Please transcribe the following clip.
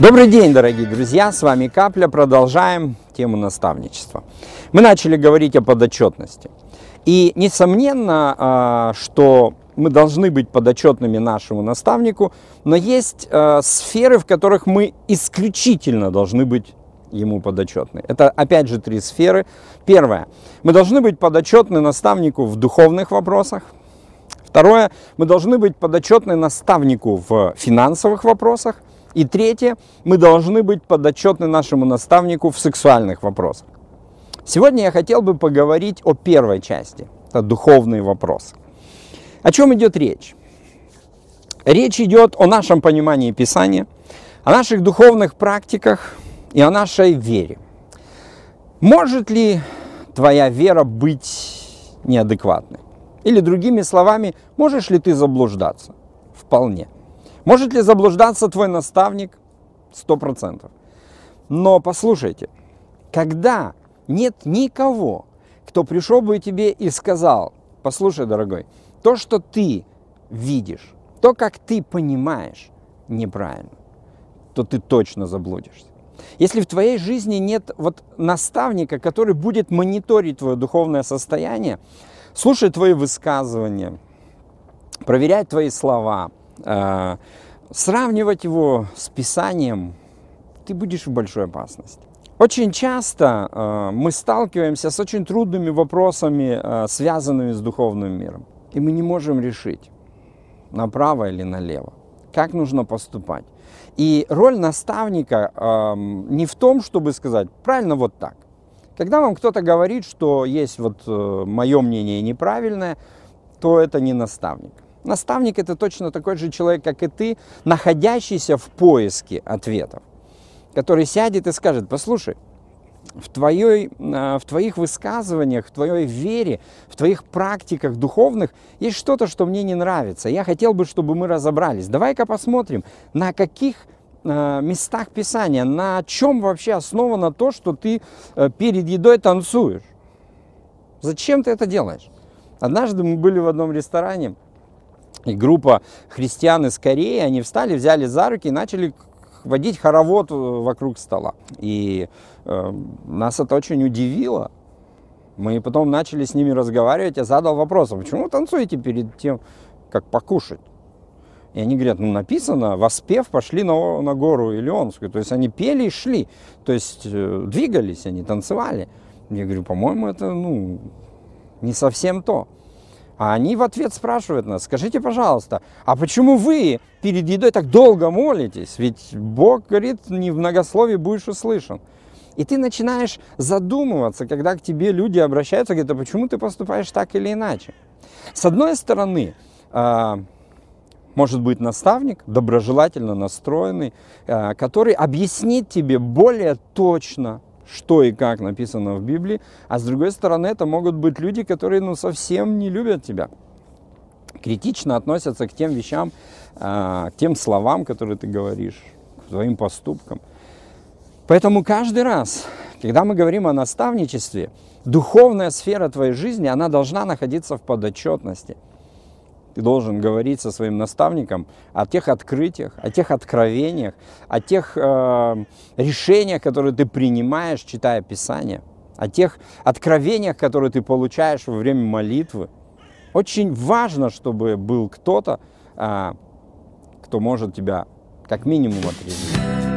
Добрый день, дорогие друзья! С вами Капля. Продолжаем тему наставничества. Мы начали говорить о подотчетности. И несомненно, а, что мы должны быть подотчетными нашему наставнику, но есть а, сферы, в которых мы исключительно должны быть ему подотчетны. Это опять же три сферы. Первое. Мы должны быть подотчетны наставнику в духовных вопросах. Второе. Мы должны быть подотчетны наставнику в финансовых вопросах. И третье, мы должны быть подотчетны нашему наставнику в сексуальных вопросах. Сегодня я хотел бы поговорить о первой части, это духовные вопросы. О чем идет речь? Речь идет о нашем понимании Писания, о наших духовных практиках и о нашей вере. Может ли твоя вера быть неадекватной? Или другими словами, можешь ли ты заблуждаться? Вполне. Может ли заблуждаться твой наставник? Сто процентов. Но послушайте, когда нет никого, кто пришел бы тебе и сказал, послушай, дорогой, то, что ты видишь, то, как ты понимаешь, неправильно, то ты точно заблудишься. Если в твоей жизни нет вот наставника, который будет мониторить твое духовное состояние, слушать твои высказывания, проверять твои слова, а, сравнивать его с Писанием, ты будешь в большой опасности. Очень часто а, мы сталкиваемся с очень трудными вопросами, а, связанными с духовным миром. И мы не можем решить, направо или налево, как нужно поступать. И роль наставника не в том, чтобы сказать, правильно вот так. Когда вам кто-то говорит, что есть вот э, мое мнение неправильное, то это не наставник. Наставник – это точно такой же человек, как и ты, находящийся в поиске ответов, который сядет и скажет, послушай, в, твоей, а, в твоих высказываниях, в твоей вере, в твоих практиках духовных есть что-то, что мне не нравится. Я хотел бы, чтобы мы разобрались. Давай-ка посмотрим, на каких а, местах Писания, на чем вообще основано то, что ты э, перед едой танцуешь. Зачем ты это делаешь? Однажды мы были в одном ресторане, и группа христиан из Кореи, они встали, взяли за руки и начали водить хоровод э, вокруг стола. И э, нас это очень удивило. Мы потом начали с ними разговаривать, я задал вопрос, а почему вы танцуете перед тем, как покушать? И они говорят, ну написано, воспев пошли на, на гору Илионскую. То есть они пели и шли, то есть э, двигались, они танцевали. Я говорю, по-моему, это ну, не совсем то. А они в ответ спрашивают нас, скажите, пожалуйста, а почему вы перед едой так долго молитесь? Ведь Бог говорит, не в многословии будешь услышан. И ты начинаешь задумываться, когда к тебе люди обращаются, говорят, а почему ты поступаешь так или иначе? С одной стороны, а, может быть наставник, доброжелательно настроенный, а, который объяснит тебе более точно, что и как написано в Библии, а с другой стороны, это могут быть люди, которые ну, совсем не любят тебя, критично относятся к тем вещам, а, к тем словам, которые ты говоришь, к твоим поступкам. Поэтому каждый раз, когда мы говорим о наставничестве, духовная сфера твоей жизни, она должна находиться в подотчетности – ты должен говорить со своим наставником о тех открытиях, о тех откровениях, о тех э, решениях, которые ты принимаешь, читая Писание, о тех откровениях, которые ты получаешь во время молитвы. Очень важно, чтобы был кто-то, э, кто может тебя как минимум отрезать.